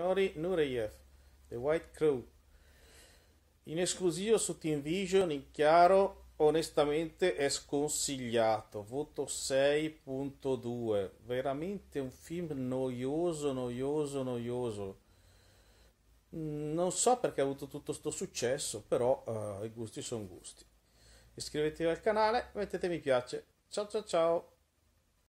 signori, Nureyev, The White Crew. In esclusivo su Team Vision, in chiaro, onestamente è sconsigliato. Voto 6.2. Veramente un film noioso, noioso, noioso. Mm, non so perché ha avuto tutto questo successo, però uh, i gusti sono gusti. Iscrivetevi al canale, mettete mi piace. Ciao ciao ciao!